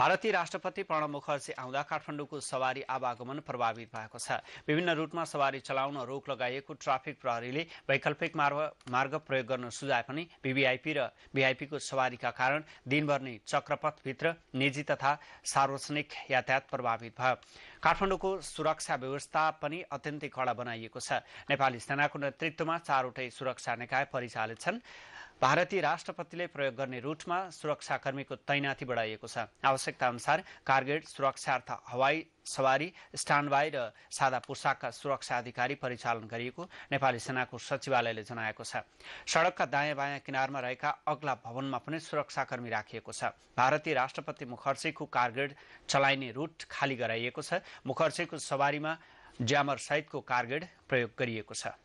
भारतीय राष्ट्रपति प्रणव मुखर्जी आउँदा काठमाडौँको सवारी आवागमन प्रभावित भएको छ विभिन्न रूटमा सवारी चलाउन रोक लगाइएको ट्राफिक प्रहरीले वैकल्पिक मार्ग मार्ग प्रयोग गर्न सुझाए पनि भिभिआइपी र भिआइपीको सवारीका कारण दिनभर नै चक्रपथभित्र निजी तथा सार्वजनिक यातायात प्रभावित भयो काठमाडौँको सुरक्षा व्यवस्था पनि अत्यन्तै कडा बनाइएको छ नेपाली सेनाको नेतृत्वमा चारवटै सुरक्षा निकाय परिचालित छन् भारतीय राष्ट्रपतिले प्रयोग गर्ने रूटमा सुरक्षाकर्मीको तैनाथी बढाइएको छ आवश्यकता अनुसार कार्गेट सुरक्षार्थ हवाई सवारी स्ट्यान्डबाई र सादा पोसाकका सुरक्षा अधिकारी परिचालन गरिएको नेपाली सेनाको सचिवालयले जनाएको छ सड़कका दायाँ बायाँ किनारमा रहेका अग्ला भवनमा पनि सुरक्षाकर्मी राखिएको छ भारतीय राष्ट्रपति मुखर्जीको कार्गेट चलाइने रूट खाली गराइएको छ मुखर्जीको सवारीमा ज्यामर सहितको कार्गेट प्रयोग गरिएको छ